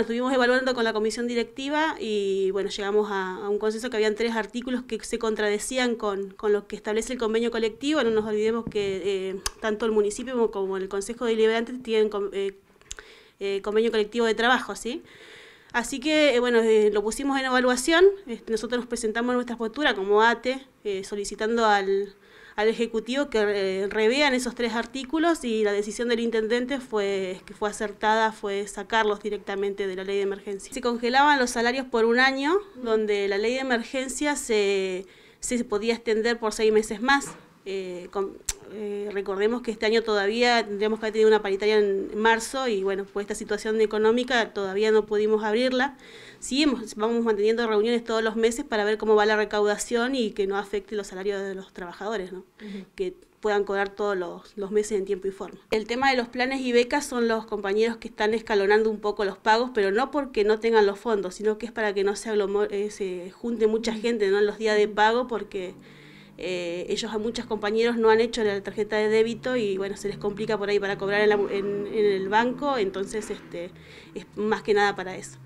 Estuvimos evaluando con la comisión directiva y bueno, llegamos a, un consenso que habían tres artículos que se contradecían con, con, lo que establece el convenio colectivo. No nos olvidemos que eh, tanto el municipio como el Consejo Deliberante tienen eh, eh, convenio colectivo de trabajo, ¿sí? Así que, eh, bueno, eh, lo pusimos en evaluación, este, nosotros nos presentamos nuestra postura como ATE, eh, solicitando al, al, Ejecutivo que revean esos tres artículos y la decisión del Intendente fue que fue acertada, fue sacarlos directamente de la ley de emergencia. Se congelaban los salarios por un año, donde la ley de emergencia se, se podía extender por seis meses más. Con, eh, recordemos que este año todavía tendríamos que haber tenido una paritaria en marzo y bueno, por esta situación económica todavía no pudimos abrirla. Sí, vamos manteniendo reuniones todos los meses para ver cómo va la recaudación y que no afecte los salarios de los trabajadores, ¿no? que puedan cobrar todos los, meses en tiempo y forma. El tema de los planes y becas son los compañeros que están escalonando un poco los pagos, pero no porque no tengan los fondos, sino que es para que no se, eh, se junte mucha gente en los días de pago porque... Eh, ellos a muchos compañeros no han hecho la tarjeta de débito y bueno, se les complica por ahí para cobrar en, en el banco, entonces este, es más que nada para eso.